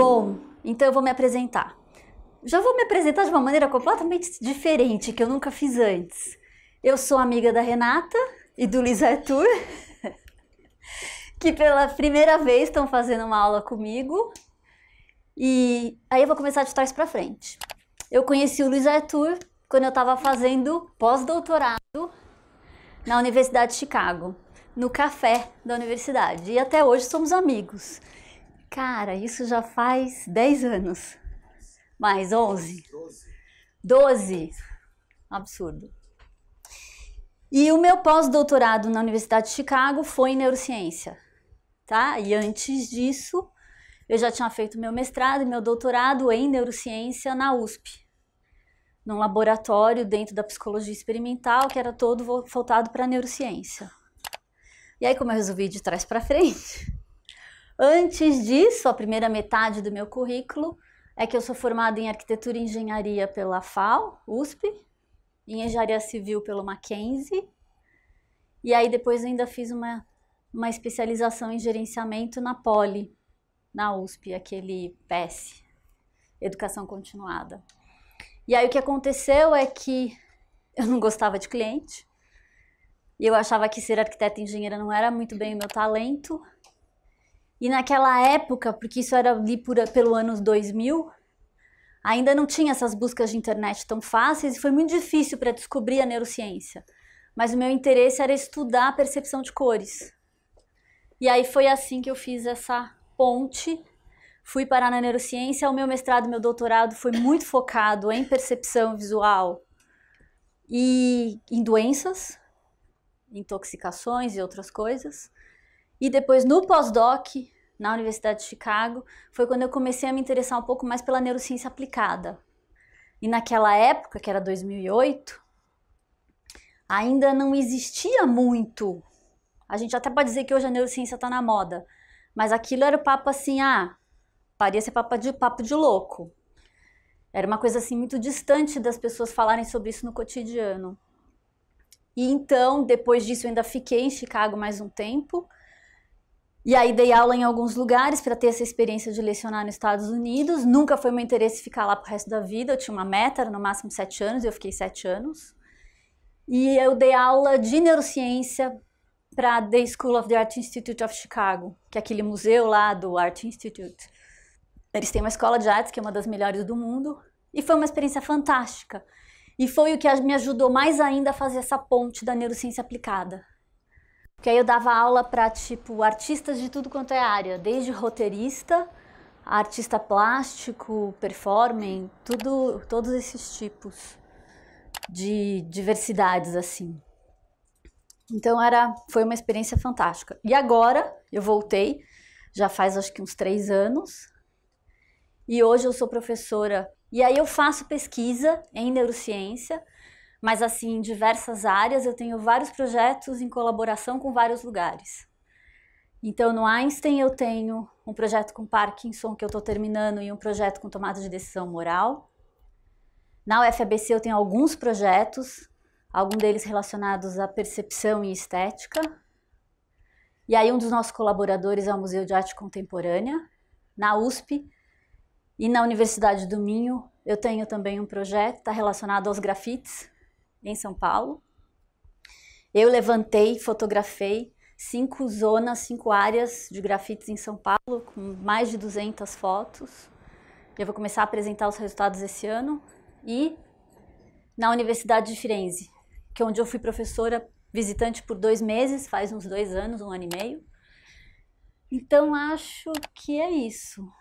Bom, então eu vou me apresentar. Já vou me apresentar de uma maneira completamente diferente, que eu nunca fiz antes. Eu sou amiga da Renata e do Luiz Arthur, que pela primeira vez estão fazendo uma aula comigo. E aí eu vou começar de trás para frente. Eu conheci o Luiz Arthur quando eu estava fazendo pós-doutorado na Universidade de Chicago, no café da universidade. E até hoje somos amigos. Cara, isso já faz 10 anos. Mais 11. 12. 12. Absurdo. E o meu pós-doutorado na Universidade de Chicago foi em neurociência, tá? E antes disso, eu já tinha feito meu mestrado e meu doutorado em neurociência na USP, num laboratório dentro da psicologia experimental que era todo voltado para neurociência. E aí, como eu resolvi de trás para frente, Antes disso, a primeira metade do meu currículo é que eu sou formada em arquitetura e engenharia pela FAO, USP, em engenharia civil pelo Mackenzie, e aí depois ainda fiz uma, uma especialização em gerenciamento na Poli, na USP, aquele PES, Educação Continuada. E aí o que aconteceu é que eu não gostava de cliente, e eu achava que ser arquiteta e engenheira não era muito bem o meu talento, e naquela época, porque isso era ali por, pelo anos 2000, ainda não tinha essas buscas de internet tão fáceis e foi muito difícil para descobrir a neurociência. Mas o meu interesse era estudar a percepção de cores. E aí foi assim que eu fiz essa ponte. Fui parar na neurociência, o meu mestrado, meu doutorado foi muito focado em percepção visual e em doenças, intoxicações e outras coisas. E depois no pós-doc, na Universidade de Chicago, foi quando eu comecei a me interessar um pouco mais pela neurociência aplicada. E naquela época, que era 2008, ainda não existia muito. A gente até pode dizer que hoje a neurociência está na moda, mas aquilo era o papo assim, ah, parecia papo de papo de louco. Era uma coisa assim muito distante das pessoas falarem sobre isso no cotidiano. E então, depois disso, eu ainda fiquei em Chicago mais um tempo e aí dei aula em alguns lugares para ter essa experiência de lecionar nos Estados Unidos. Nunca foi meu interesse ficar lá o resto da vida. Eu tinha uma meta, era no máximo sete anos, e eu fiquei sete anos. E eu dei aula de neurociência para The School of the Art Institute of Chicago, que é aquele museu lá do Art Institute. Eles têm uma escola de artes que é uma das melhores do mundo. E foi uma experiência fantástica. E foi o que me ajudou mais ainda a fazer essa ponte da neurociência aplicada. Porque aí eu dava aula para tipo artistas de tudo quanto é área, desde roteirista, artista plástico, performing, tudo, todos esses tipos de diversidades assim. Então era, foi uma experiência fantástica. E agora eu voltei, já faz acho que uns três anos, e hoje eu sou professora. E aí eu faço pesquisa em neurociência mas assim, em diversas áreas, eu tenho vários projetos em colaboração com vários lugares. Então, no Einstein eu tenho um projeto com Parkinson que eu estou terminando e um projeto com tomada de decisão moral. Na UFABC eu tenho alguns projetos, alguns deles relacionados à percepção e estética. E aí um dos nossos colaboradores é o Museu de Arte Contemporânea, na USP. E na Universidade do Minho eu tenho também um projeto tá relacionado aos grafites, em São Paulo. Eu levantei, fotografei cinco zonas, cinco áreas de grafites em São Paulo, com mais de 200 fotos. Eu vou começar a apresentar os resultados esse ano. E na Universidade de Firenze, que é onde eu fui professora visitante por dois meses, faz uns dois anos, um ano e meio. Então acho que é isso.